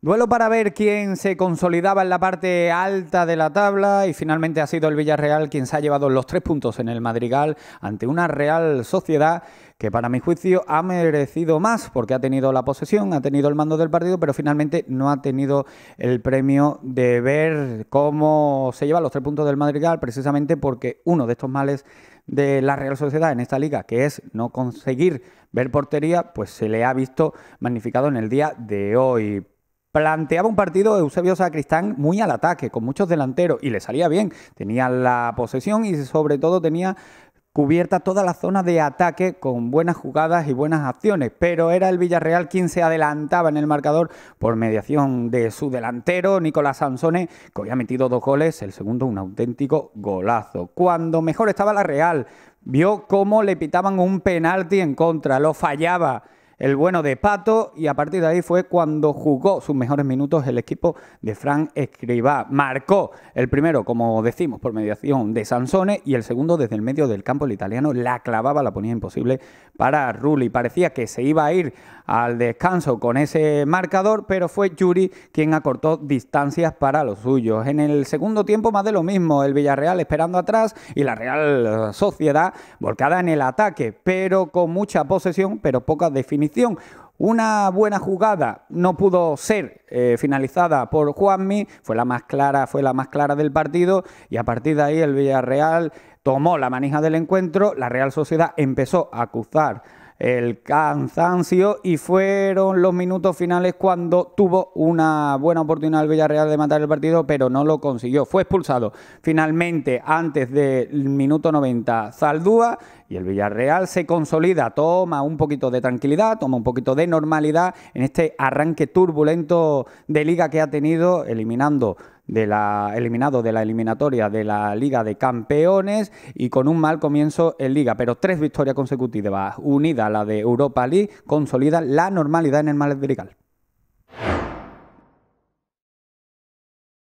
Duelo para ver quién se consolidaba en la parte alta de la tabla y finalmente ha sido el Villarreal quien se ha llevado los tres puntos en el Madrigal ante una Real Sociedad que para mi juicio ha merecido más porque ha tenido la posesión, ha tenido el mando del partido, pero finalmente no ha tenido el premio de ver cómo se lleva los tres puntos del Madrigal precisamente porque uno de estos males de la Real Sociedad en esta liga, que es no conseguir ver portería, pues se le ha visto magnificado en el día de hoy planteaba un partido de Eusebio Sacristán muy al ataque, con muchos delanteros, y le salía bien. Tenía la posesión y sobre todo tenía cubierta toda la zona de ataque con buenas jugadas y buenas acciones, pero era el Villarreal quien se adelantaba en el marcador por mediación de su delantero Nicolás Sansone, que había metido dos goles, el segundo un auténtico golazo. Cuando mejor estaba la Real, vio cómo le pitaban un penalti en contra, lo fallaba el bueno de Pato, y a partir de ahí fue cuando jugó sus mejores minutos el equipo de Frank Escribá. Marcó el primero, como decimos, por mediación de Sansone, y el segundo desde el medio del campo el italiano la clavaba, la ponía imposible para Rulli. Parecía que se iba a ir al descanso con ese marcador, pero fue Yuri quien acortó distancias para los suyos. En el segundo tiempo, más de lo mismo, el Villarreal esperando atrás y la Real Sociedad volcada en el ataque, pero con mucha posesión, pero poca definición una buena jugada no pudo ser eh, finalizada por Juanmi, fue la más clara, fue la más clara del partido y a partir de ahí el Villarreal tomó la manija del encuentro, la Real Sociedad empezó a cruzar el cansancio y fueron los minutos finales cuando tuvo una buena oportunidad el Villarreal de matar el partido, pero no lo consiguió. Fue expulsado finalmente antes del minuto 90 Zaldúa y el Villarreal se consolida, toma un poquito de tranquilidad, toma un poquito de normalidad en este arranque turbulento de liga que ha tenido, eliminando de la eliminado de la eliminatoria de la Liga de Campeones y con un mal comienzo en Liga, pero tres victorias consecutivas unida a la de Europa League consolida la normalidad en el Madrigal.